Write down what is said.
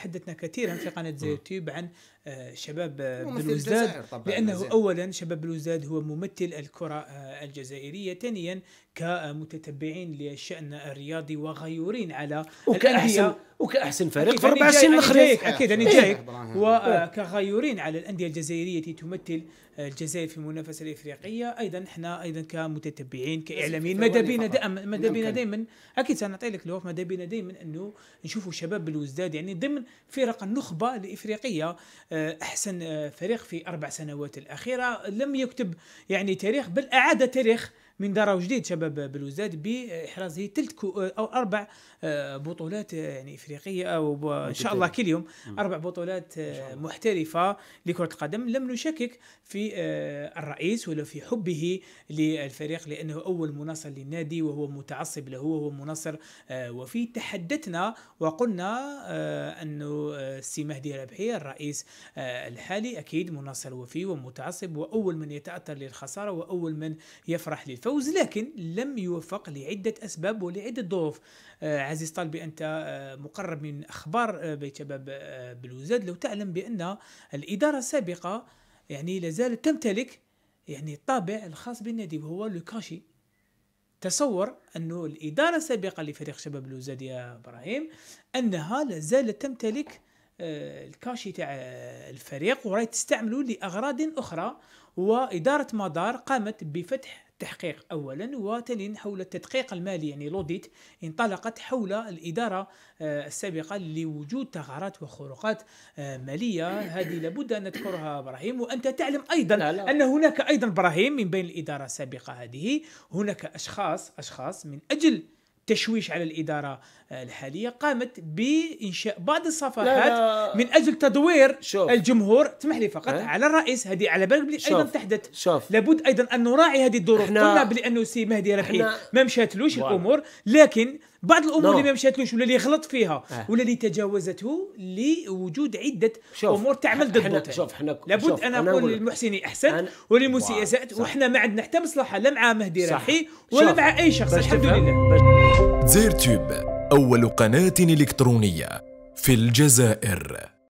تحدثنا كثيرا في قناه زي يوتيوب عن آه، شباب آه، بلوزداد لانه اولا شباب بلوزداد هو ممثل الكره آه، الجزائريه ثانيا كمتتبعين للشان الرياضي وغيورين على الانديه وكاحسن فريق في اربع سنين الاخرين اكيد انا إيه. جاي إيه. وكغيورين إيه. آه، على الانديه الجزائريه التي تمثل آه، الجزائر في المنافسه الافريقيه ايضا احنا ايضا كمتتبعين كاعلاميين ماذا بينا ماذا بينا دائما اكيد سنعطي لك الوقت ماذا بينا دائما انه نشوفوا شباب بالوزداد يعني ضمن فرق النخبه الافريقيه آه، احسن فريق في اربع سنوات الاخيره لم يكتب يعني تاريخ بل اعاد تاريخ من دار جديد شباب بلوزداد باحرازه ثلث او اربع آه، بطولات آه، يعني افريقيه او ان شاء الله كل يوم اربع بطولات آه، محترفه لكره القدم لم نشكك في الرئيس ولا في حبه للفريق لانه اول مناصر للنادي وهو متعصب له وهو مناصر وفي تحدثنا وقلنا انه السي مهدي ربحي الرئيس الحالي اكيد مناصر وفي ومتعصب واول من يتاثر للخساره واول من يفرح للفوز الفوز لكن لم يوفق لعدة أسباب ولعدة ظروف آه، عزيز طالبي أنت آه، مقرب من أخبار آه، بيت شباب بلوزاد لو تعلم بأن الإدارة السابقة يعني لازالت تمتلك يعني الطابع الخاص بالنادي وهو لوكاشي تصور أنه الإدارة السابقة لفريق شباب بلوزاد يا إبراهيم أنها لازالت تمتلك الكاشي تاع الفريق وراي تستعمله لاغراض اخرى واداره مدار قامت بفتح التحقيق اولا وثانيا حول التدقيق المالي يعني لوديت انطلقت حول الاداره آه، السابقه لوجود ثغرات وخروقات آه، ماليه هذه لابد ان نذكرها ابراهيم وانت تعلم ايضا لا لا. ان هناك ايضا ابراهيم من بين الاداره السابقه هذه هناك اشخاص اشخاص من اجل تشويش على الاداره الحاليه قامت بانشاء بعض الصفحات لا لا. من اجل تدوير شوف. الجمهور اسمح لي فقط أه؟ على الرئيس هذه على بالك بلي ايضا تحدث شوف. لابد ايضا ان نراعي هذه الظروف قلنا بلي انه سي مهدي ربحي ما مشاتلوش الامور لكن بعض الامور اللي نعم. ما مشاتلوش ولا اللي غلط فيها آه. ولا اللي تجاوزته لوجود عده شوف. امور تعمل ضده شوف حنا لابد شوف. انا اقول للمحسني احسن أنا... وللمسيء اساء وحنا ما عندنا حتى مصلحه لا مع مهدي راحي ولا مع اي شخص الحمد لله زير تيوب اول قناه الكترونيه في الجزائر